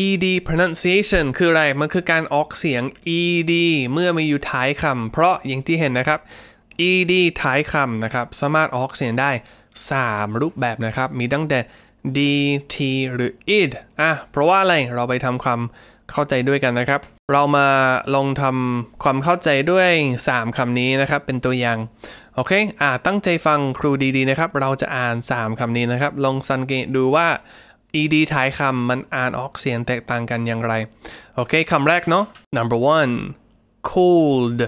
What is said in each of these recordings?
ed pronunciation คืออะไร มันคือการออกเสียง ed เมื่อมีอยู่ท้ายคำเพราะอย่างที่เห็นนะครับ ed ท้ายคำนะครับ สามารถออกเสียงได้3 รูปแบบนะครับ มีตั้งแต่ dt หรือ id อ่ะเพราะว่าอะไรเราไปทำความเข้าใจด้วยกันนะครับ เรามาลองทำความเข้าใจด้วย 3คำนี้นะครับ เป็นตัวอย่าง โอเค อ่ะตั้งใจฟังครูดีๆ นะครับ เราจะอ่าน 3คำนี้นะครับลองสังเกตดูว่า ed ท้ายคำมันอ่านออกเสียงแตกต่างกันอย่างไร โอเค คำแรกเนาะ number one cold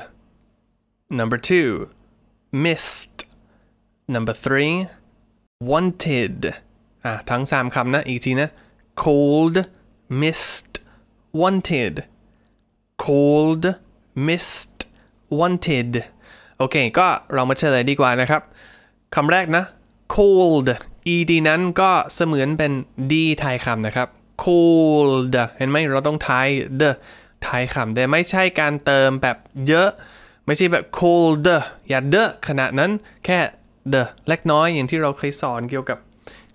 number two m i s t number three wanted อ่ะ ทั้งสามคำนะอีกทีนะ cold m i s t wanted cold m i s t wanted โอเค ก็เรามาเฉลยดีกว่านะครับ คำแรกนะ cold ed นั้นก็เสมือนเป็น d ทยคำนะครับ cold เห็นไหมเราต้องทาย the ไทยคำแต่ไม่ใช่การเติมแบบเยอะ ไม่ใช่แบบ cold อย่าเดอขณะนั้นแค่ the เล็กน้อยอย่างที่เราเคยสอนเกี่ยวกับ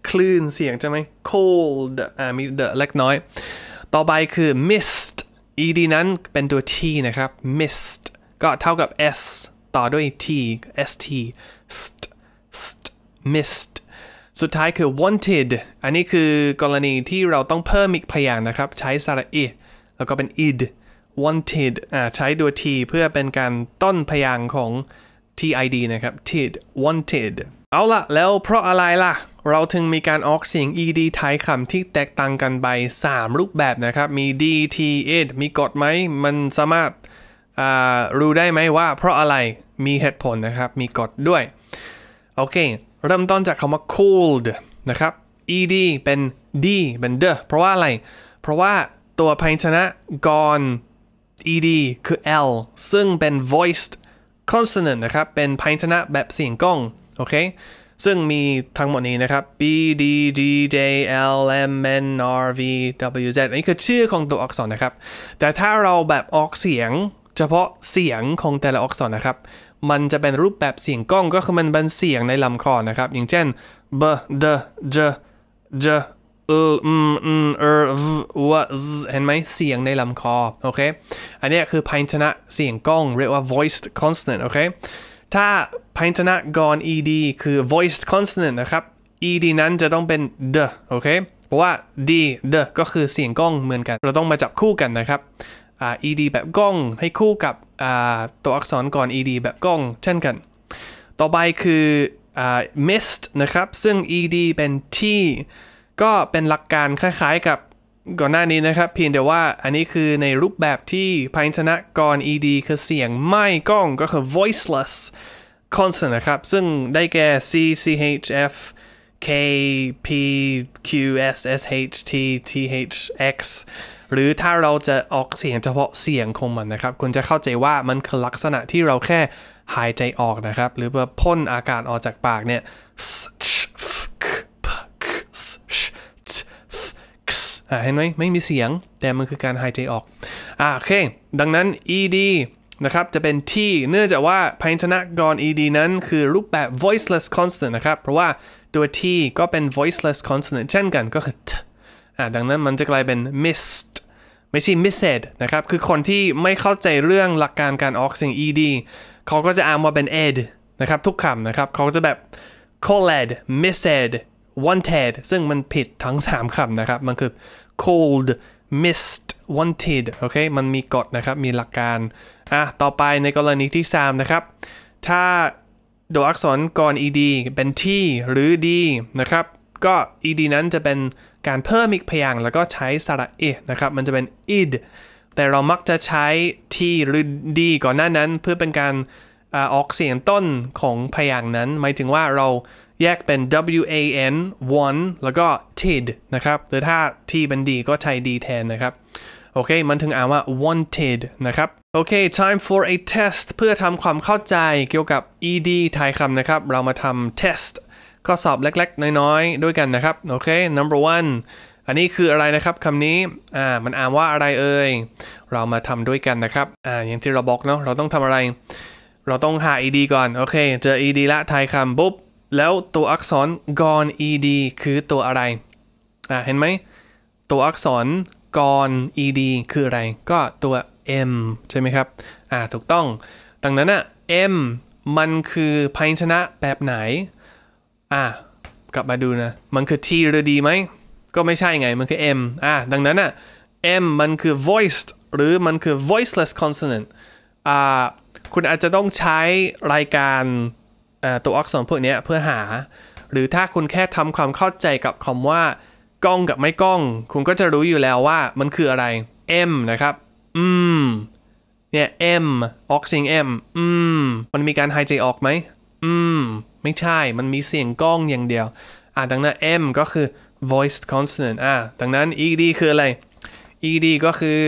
คลื่นเสียง ใช่ไหม cold อ่า มี the เล็กน้อย ต่อไปคือ mist ed นั้นเป็นตัว t นะครับ mist ก็เท่ากับ s ต่อด้วย t st st mist สุดท้ายคือ wanted อันนี้คือกรณีที่เราต้องเพิ่มอีกพยางนะครับ ใช้สระเอแล้วก็เป็น id wanted อ่าใช้ตัว t เพื่อเป็นการต้นพยางของ tid นะครับ tid wanted เอาละแล้วเพราะอะไรล่ะ เราถึงมีการออกเสียง ed ท้ายคำที่แตกต่างกันไป3รูปแบบนะครับ มี d t ed มีกฎไหมมันสามารถรู้ได้ไหมว่าเพราะอะไรมีเหตุผลนะครับ มีกฎด้วย โอเคเริ่มต้นจากคำว่า cold นะครับ ed เป็น d เป็น d เพราะว่าอะไร เพราะว่าตัวพยัญชนะก่อน ed คือ l ซึ่งเป็น voiced consonant นะครับ เป็นพยัญชนะแบบเสียงก้อง โอเค ซึ่งมีทั้งหมดนี้นะครับ b d g j l m n r v w z อันนี้คือชื่อของตัวอักษรนะครับ แต่ถ้าเราแบบออกเสียงเฉพาะเสียงของแต่ละอักษรนะครับมันจะเป็นรูปแบบเสียงก้องก็คือมันเป็นเสียงในลำคอนะครับ อย่างเช่น เบ เด เจ เจเอออืมอืเออวเห็นไหมเสียงในลำคอ โอเค อันนี้คือพยัญชนะเสียงก้อง เรียกว่า voiced consonant โอเค ถ้าพยัญชนะก่อน ed คือ voiced consonant นะครับ ed นั้นจะต้องเป็น d โอเค เพราะว่า d d ก็คือเสียงก้องเหมือนกัน เราต้องมาจับคู่กันนะครับอ ed แบบกล้องให้คู่กับตัวอักษรก่อน ed แบบกล้อง เช่นกัน ต่อไปคืออ mist นะครับ ซึ่ง ed เป็นที่ก็เป็นหลักการคล้ายๆกับก่อนหน้านี้นะครับเพียงแต่ว่าอันนี้คือในรูปแบบที่พยัญชนะก่อน ed คือเสียงไม่กล้องก็คือ voiceless consonant นะครับ ซึ่งได้แก่ c c h f K P Q S S H T T H X หรือถ้าเราจะออกเสียงเฉพาะเสียงของมันนะครับ คุณจะเข้าใจว่ามันคือลักษณะที่เราแค่หายใจออกนะครับ หรือว่าพ่นอากาศออกจากปากเนี่ยเห็นไหมไม่มีเสียงแต่มันคือการหายใจออกอโอเค ดังนั้น ed นะครับ จะเป็นที่เนื่องจากว่าพยัญชนะกร ed นั้นคือรูปแบบ voiceless c o n s t a n t นะครับเพราะว่าตัว t ก็เป็น voiceless consonant เช่นกันก็คือ t อ่าดังนั้นมันจะกลายเป็น missed ไม่ใช่ missed นะครับ คือคนที่ไม่เข้าใจเรื่องหลักการการออกเสียง ed เขาก็จะอ่านว่าเป็น ed นะครับ ทุกคำนะครับ เขาจะแบบ cold missed wanted ซึ่งมันผิดทั้ง 3คำนะครับ มันคือ cold missed wanted โอเค มันมีกฎนะครับ มีหลักการอ่ะต่อไปในกรณีที่ 3 นะครับถ้าตัวอักษรก่อน ed เป็นทีหรือดีนะครับก็ ed นั้นจะเป็นการเพิ่มอีกพยางค์แล้วก็ใช้สระเอนะครับ มันจะเป็น id แต่เรามักจะใช้ทีหรือดีก่อนหน้านั้นเพื่อเป็นการออกเสียงต้นของพยางค์นั้นหมายถึงว่าเราแยกเป็น w a n one แล้วก็ tid นะครับหรือถ้าทีเป็นดีก็ใช้ดีแทนนะครับโอเคมันถึงอ่านว่า wanted นะครับโอเค time for a test เพื่อทำความเข้าใจเกี่ยวกับ ed ทายคำนะครับ เรามาทำ test ข้อสอบเล็กๆ น้อยๆ ด้วยกันนะครับ โอเค number one อันนี้คืออะไรนะครับคำนี้ อ่า มันอ่านว่าอะไรเอ่ย เรามาทำด้วยกันนะครับ อ่า อย่างที่เราบอกเนาะ เราต้องทำอะไร เราต้องหา ed ก่อน โอเค เจอ ed ละทายคำปุ๊บ แล้วตัวอักษร gone ed คือตัวอะไร อ่าเห็นไหม ตัวอักษร gone ed คืออะไร ก็ตัว m ใช่ไหมครับ อ่าถูกต้อง ดังนั้นอะ m มันคือพยัญชนะแบบไหน อ่า กลับมาดูนะ มันคือ t หรือ d ไหม ก็ไม่ใช่ไง มันคือ m อ่าดังนั้นอะ m มันคือ voiced หรือมันคือ voiceless consonant อ่า คุณอาจจะต้องใช้รายการตัวอักษรพวกนี้เพื่อหา หรือถ้าคุณแค่ทำความเข้าใจกับคำว่ากล้องกับไม่กล้อง คุณก็จะรู้อยู่แล้วว่ามันคืออะไร M นะครับอืม เนี่ย M ออกเสียง M อืม มันมีการหายใจออกไหมอืม ไม่ใช่มันมีเสียงก้องอย่างเดียว อ่าดังนั้น M ก็คือ voiced consonant อ่าดังนั้น ed คืออะไร ed ก็คือ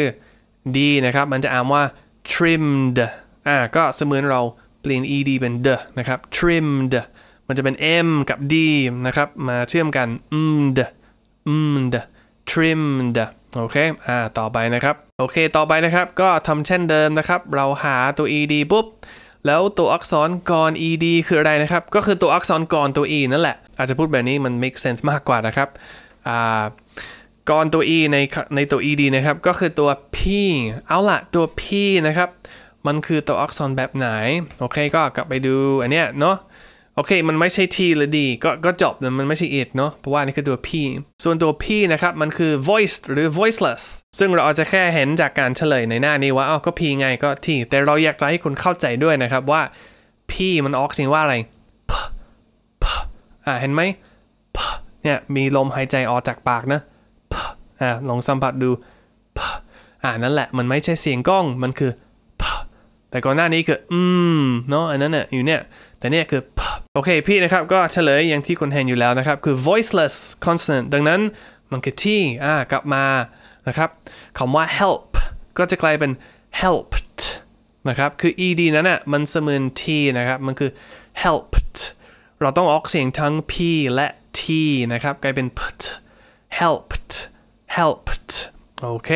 d นะครับ มันจะอ่านว่า trimmed อ่าก็เสมือนเราเปลี่ยน ed เป็น d นะครับ trimmed มันจะเป็น m กับ d นะครับ มาเชื่อมกัน md md trimmed โอเค อ่า ต่อไปนะครับ โอเค ต่อไปนะครับ ก็ทำเช่นเดิมนะครับ เราหาตัว ed ปุ๊บ แล้วตัวอักษรก่อน ed คืออะไรนะครับ ก็คือตัวอักษรก่อนตัว e นั่นแหละ อาจจะพูดแบบนี้มัน make sense มากกว่านะครับ อ่า ก่อนตัว e ใน ในตัว ed นะครับ ก็คือตัว p เอาละตัว p นะครับ มันคือตัวอักษรแบบไหน โอเค ก็กลับไปดูอันเนี้ยเนาะโอเค มันไม่ใช่ T เลย D ก็ก็จบนะมันไม่ใช่ it เนาะเพราะว่านี่คือตัว P ส่วนตัว P นะครับ มันคือ voiced หรือ voiceless ซึ่งเราอาจจะแค่เห็นจากการเฉลยในหน้านี้ว่าอ้าก็ P ไงก็ T แต่เราอยากจะให้คุณเข้าใจด้วยนะครับว่า P มันออกเสียงว่าอะไร P P อ่าเห็นไหม P เนี่ย มีลมหายใจออกจากปากนะ P อ่าลองสัมผัสดู P อ่านั่นแหละมันไม่ใช่เสียงกล้องมันคือ P แต่ก่อนหน้านี้คืออืมเนาะอันนั้นเนี่ยอยู่เนี่ยแต่เนี่ยคือโอเค พี่นะครับ ก็เฉลยอย่างที่คนเห็นอยู่แล้วนะครับ คือ voiceless consonant ดังนั้นมันคือที่อ่ากลับมานะครับคำว่า help ก็จะกลายเป็น helped นะครับ คือ ed นั้นอ่ะมันเสมือน t นะครับ มันคือ helped เราต้องออกเสียงทั้ง p และ t นะครับกลายเป็น pt helped helped โอเค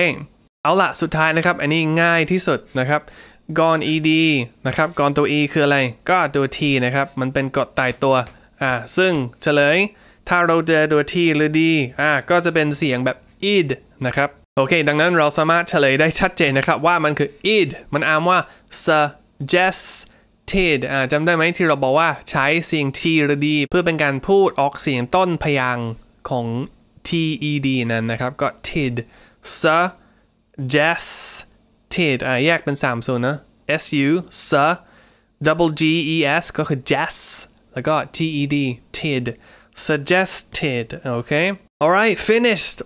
เอาละสุดท้ายนะครับ อันนี้ง่ายที่สุดนะครับกร ed นะครับกรตัว e คืออะไรก็ตัว t นะครับ มันเป็นกดตายตัว อ่า ซึ่งเฉลย ถ้าเราเจอตัว t หรือ d อ่า ก็จะเป็นเสียงแบบ id นะครับ โอเค ดังนั้นเราสามารถเฉลยได้ชัดเจนนะครับว่ามันคือ id มันอ่านว่า suggested อ่าจำได้ไหมที่เราบอกว่าใช้เสียง t หรือ d เพื่อเป็นการพูดออกเสียงต้นพยางของ ted นั้นนะครับ ก็ tid suggested tid แยกเป็น 3ส่วนนะ su s double g e s ก็คือ jazz แล้วก็ t e d tid suggested okay alright finished